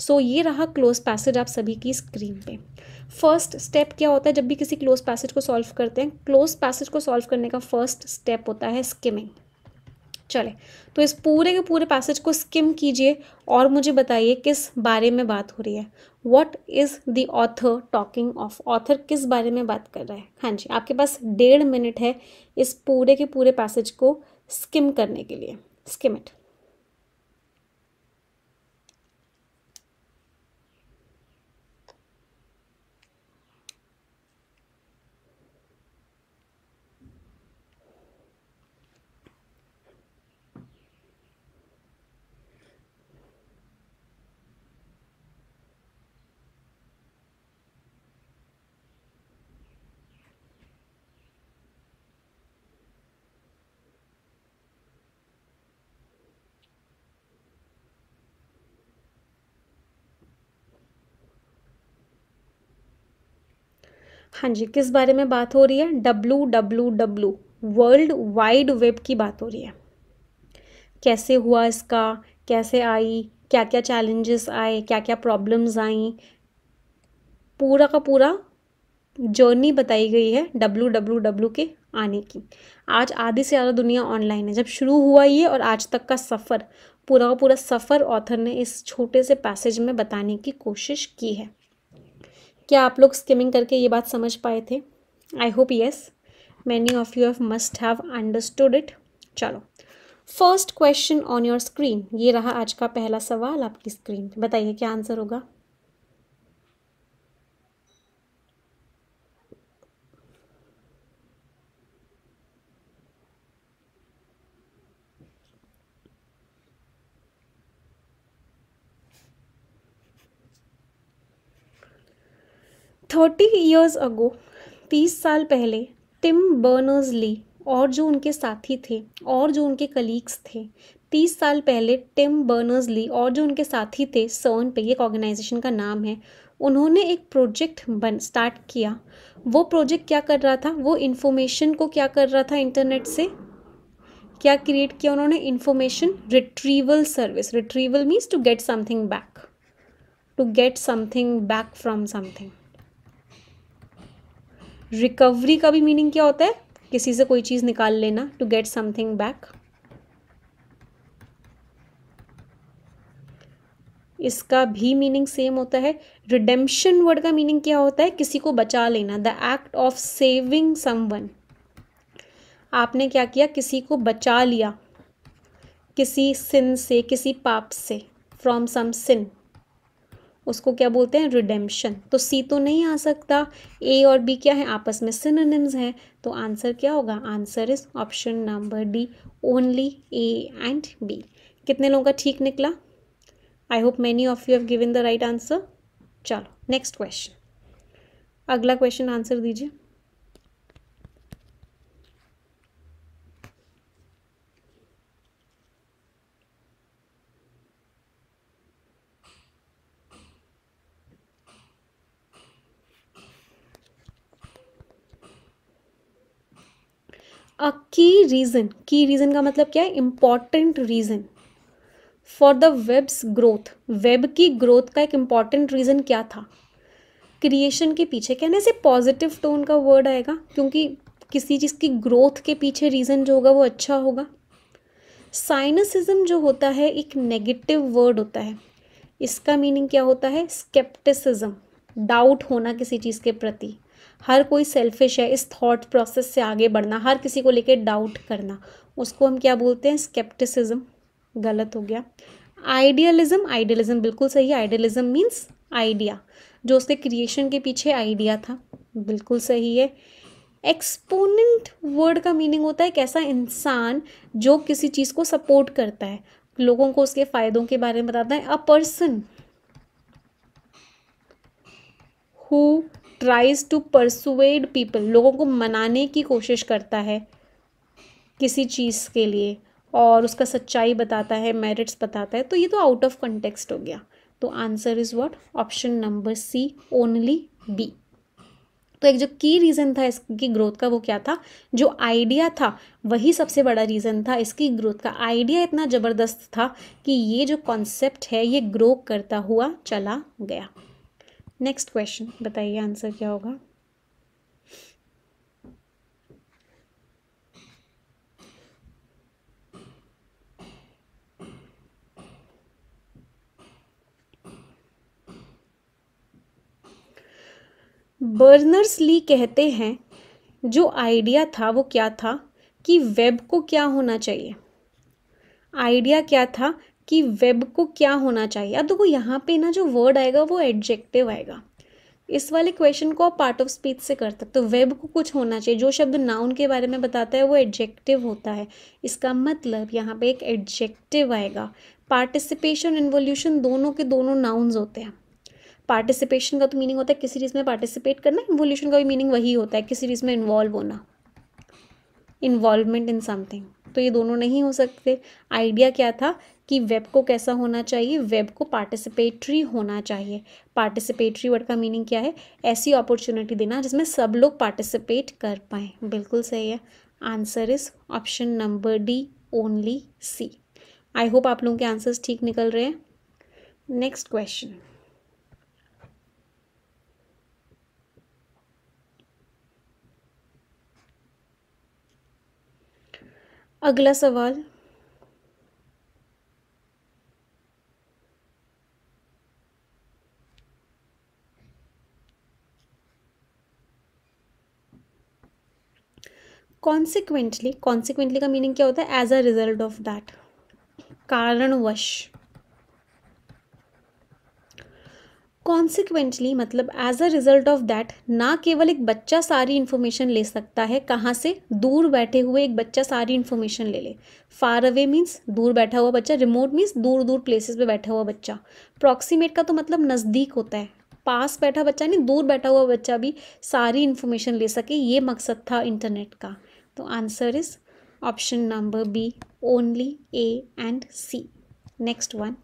सो so, ये रहा close passage आप सभी की स्क्रीन पे फर्स्ट स्टेप क्या होता है जब भी किसी क्लोज पैसेज को सॉल्व करते हैं क्लोज पैसेज को सॉल्व करने का फर्स्ट स्टेप होता है स्किमिंग चले तो इस पूरे के पूरे पैसेज को स्किम कीजिए और मुझे बताइए किस बारे में बात हो रही है what is the author talking of author किस बारे में बात कर रहा है हाँ जी आपके पास डेढ़ मिनट है इस पूरे के पूरे पैसेज को स्किम करने के लिए स्किम इट हाँ जी किस बारे में बात हो रही है W W W world wide web की बात हो रही है कैसे हुआ इसका कैसे आई क्या क्या चैलेंजेस आए क्या क्या प्रॉब्लम्स आई पूरा का पूरा जर्नी बताई गई है डब्लू डब्लू डब्लू के आने की आज आधी से ज़्यादा दुनिया ऑनलाइन है जब शुरू हुआ ये और आज तक का सफ़र पूरा का पूरा सफ़र ऑथर ने इस छोटे से पैसेज में बताने की कोशिश की है क्या आप लोग स्किमिंग करके ये बात समझ पाए थे I hope yes many of you have must have understood it चलो first question on your screen ये रहा आज का पहला सवाल आपकी स्क्रीन बताइए क्या आंसर होगा थर्टी ईयर्स अगो तीस साल पहले टिम बर्नर्स ली और जो उनके साथी थे और जो उनके कलीग्स थे तीस साल पहले टिम बर्नर्स ली और जो उनके साथी थे सर्न पे एक ऑर्गेनाइजेशन का नाम है उन्होंने एक प्रोजेक्ट बन स्टार्ट किया वो प्रोजेक्ट क्या कर रहा था वो इन्फॉर्मेशन को क्या कर रहा था इंटरनेट से क्या क्रिएट किया उन्होंने information retrieval service retrieval means to get something back to get something back from something recovery का भी मीनिंग क्या होता है किसी से कोई चीज़ निकाल लेना टू गेट समथिंग बैक इसका भी मीनिंग सेम होता है रिडेम्पशन वर्ड का मीनिंग क्या होता है किसी को बचा लेना the act of saving someone आपने क्या किया किसी को बचा लिया किसी सिन से किसी पाप से फ्रॉम सम सिन उसको क्या बोलते हैं रिडेम्पशन तो सी तो नहीं आ सकता ए और बी क्या है आपस में सिनोनिम्स हैं तो आंसर क्या होगा answer is option number D only A and B कितने लोगों का ठीक निकला I hope many of you have given the right answer चलो नेक्स्ट क्वेश्चन अगला क्वेश्चन आंसर दीजिए अ की रीज़न की रीज़न का मतलब क्या है important reason for the web's growth web की ग्रोथ का एक इम्पॉर्टेंट रीज़न क्या था क्रिएशन के पीछे कहने से पॉजिटिव टोन का वर्ड आएगा क्योंकि किसी चीज़ की ग्रोथ के पीछे रीज़न जो होगा वो अच्छा होगा साइनसिज्म जो होता है एक नेगेटिव वर्ड होता है इसका मीनिंग क्या होता है स्केप्टिसिज्म डाउट होना किसी चीज़ के प्रति हर कोई सेल्फिश है इस थॉट प्रोसेस से आगे बढ़ना हर किसी को लेके डाउट करना उसको हम क्या बोलते हैं स्केप्टिसिज्म गलत हो गया आइडियलिज्म आइडियलिज्म बिल्कुल सही आइडियलिज्म मीन्स आइडिया जो उसके क्रिएशन के पीछे आइडिया था बिल्कुल सही है एक्सपोनेंट वर्ड का मीनिंग होता है एक ऐसा इंसान जो किसी चीज़ को सपोर्ट करता है लोगों को उसके फायदों के बारे में बताता है a person who tries to persuade people लोगों को मनाने की कोशिश करता है किसी चीज़ के लिए और उसका सच्चाई बताता है मेरिट्स बताता है तो ये तो आउट ऑफ कंटेक्सट हो गया तो answer is what option number C only B तो एक जो की रीज़न था इसकी ग्रोथ का वो क्या था जो आइडिया था वही सबसे बड़ा रीज़न था इसकी ग्रोथ का आइडिया इतना ज़बरदस्त था कि ये जो कॉन्सेप्ट है ये ग्रो करता हुआ चला गया नेक्स्ट क्वेश्चन बताइए आंसर क्या होगा बर्नर्स ली कहते हैं जो आइडिया था वो क्या था कि वेब को क्या होना चाहिए आइडिया क्या था कि वेब को क्या होना चाहिए अब देखो यहाँ पे ना जो वर्ड आएगा वो एडजेक्टिव आएगा इस वाले क्वेश्चन को आप पार्ट ऑफ स्पीच से कर सकते हो वेब को कुछ होना चाहिए जो शब्द नाउन के बारे में बताता है वो एडजेक्टिव होता है इसका मतलब यहाँ पे एक एडजेक्टिव आएगा पार्टिसिपेशन इन्वोल्यूशन दोनों के दोनों नाउन्स होते हैं पार्टिसिपेशन का तो मीनिंग होता है किसी चीज़ में पार्टिसिपेट करना इन्वोल्यूशन का भी मीनिंग वही होता है किसी चीज़ में इन्वॉल्व होना इन्वॉल्वमेंट इन समथिंग तो ये दोनों नहीं हो सकते आइडिया क्या था कि वेब को कैसा होना चाहिए वेब को पार्टिसिपेटरी होना चाहिए पार्टिसिपेटरी वर्ड का मीनिंग क्या है ऐसी अपॉर्चुनिटी देना जिसमें सब लोग पार्टिसिपेट कर पाएँ बिल्कुल सही है answer is option number D only C I hope आप लोगों के आंसर्स ठीक निकल रहे हैं नेक्स्ट क्वेश्चन अगला सवाल कॉन्सिक्वेंटली कॉन्सिक्वेंटली का मीनिंग क्या होता है as a result of that कारणवश कॉन्सिक्वेंटली मतलब as a result of that ना केवल एक बच्चा सारी इन्फॉर्मेशन ले सकता है कहाँ से दूर बैठे हुए एक बच्चा सारी इन्फॉर्मेशन ले ले फार अवे मीन्स दूर बैठा हुआ बच्चा रिमोट मीन्स दूर दूर प्लेसेस पे बैठा हुआ बच्चा प्रॉक्सीमेट का तो मतलब नज़दीक होता है पास बैठा बच्चा नहीं दूर बैठा हुआ बच्चा भी सारी इन्फॉर्मेशन ले सके ये मकसद था इंटरनेट का तो answer is option number B only A and C next one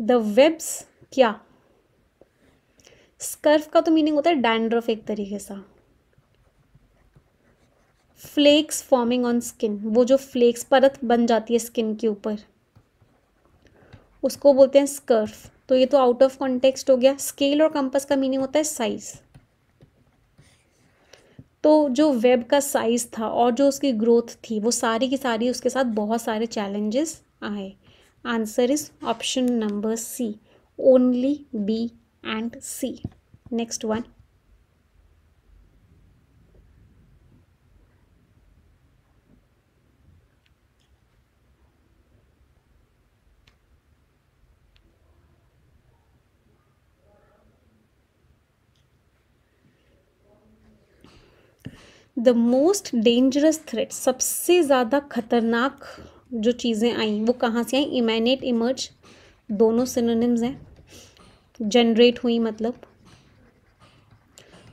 the web's क्या स्कर्फ का तो मीनिंग होता है डैंड्रफ एक तरीके सा फ्लेक्स फॉर्मिंग ऑन स्किन वो जो फ्लेक्स परत बन जाती है स्किन के ऊपर उसको बोलते हैं स्कर्फ तो ये तो आउट ऑफ कॉन्टेक्स्ट हो गया स्केल और कंपस का मीनिंग होता है साइज तो जो वेब का साइज था और जो उसकी ग्रोथ थी वो सारी की सारी उसके साथ बहुत सारे चैलेंजेस आए Answer is option number C. Only B and C. Next one. The most dangerous threat. सबसे ज़्यादा खतरनाक जो चीज़ें आई वो कहाँ से आई इमेनेट इमर्ज दोनों सिनोनिम्स हैं जनरेट हुई मतलब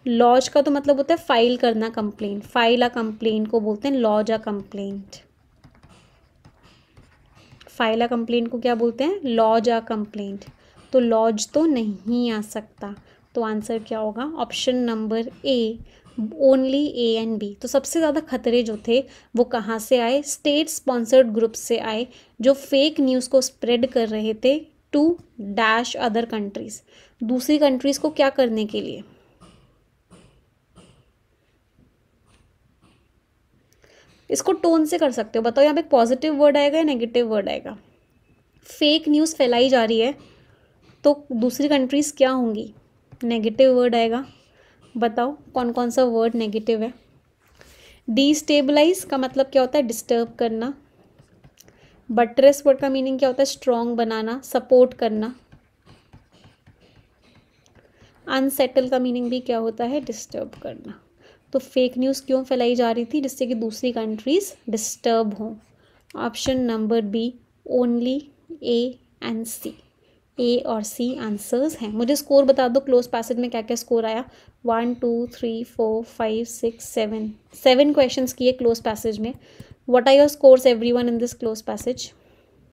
लॉज का तो मतलब होता है फाइल करना कंप्लेन फाइल आ कंप्लेन को बोलते हैं lodge a complaint file a complain को क्या बोलते हैं लॉज आ कंप्लेंट तो लॉज तो नहीं आ सकता तो आंसर क्या होगा option number A only A and B तो सबसे ज़्यादा खतरे जो थे वो कहाँ से आए स्टेट स्पॉन्सर्ड ग्रुप से आए जो फेक न्यूज़ को स्प्रेड कर रहे थे टू डैश अदर कंट्रीज़ दूसरी कंट्रीज़ को क्या करने के लिए इसको टोन से कर सकते हो बताओ यहाँ पे पॉजिटिव वर्ड आएगा या नेगेटिव वर्ड आएगा फेक न्यूज़ फैलाई जा रही है तो दूसरी कंट्रीज़ क्या होंगी नेगेटिव वर्ड आएगा बताओ कौन कौन सा वर्ड नेगेटिव है डिस्टेबलाइज का मतलब क्या होता है डिस्टर्ब करना बट्रेस वर्ड का मीनिंग क्या होता है स्ट्रॉन्ग बनाना सपोर्ट करना अनसेटल का मीनिंग भी क्या होता है डिस्टर्ब करना तो फेक न्यूज़ क्यों फैलाई जा रही थी जिससे कि दूसरी कंट्रीज़ डिस्टर्ब हों option number B only A and C A और सी आंसर्स हैं मुझे स्कोर बता दो क्लोज पैसेज में क्या क्या स्कोर आया one two three four five six seven seven questions किए क्लोज पैसेज में what are your scores everyone in this cloze passage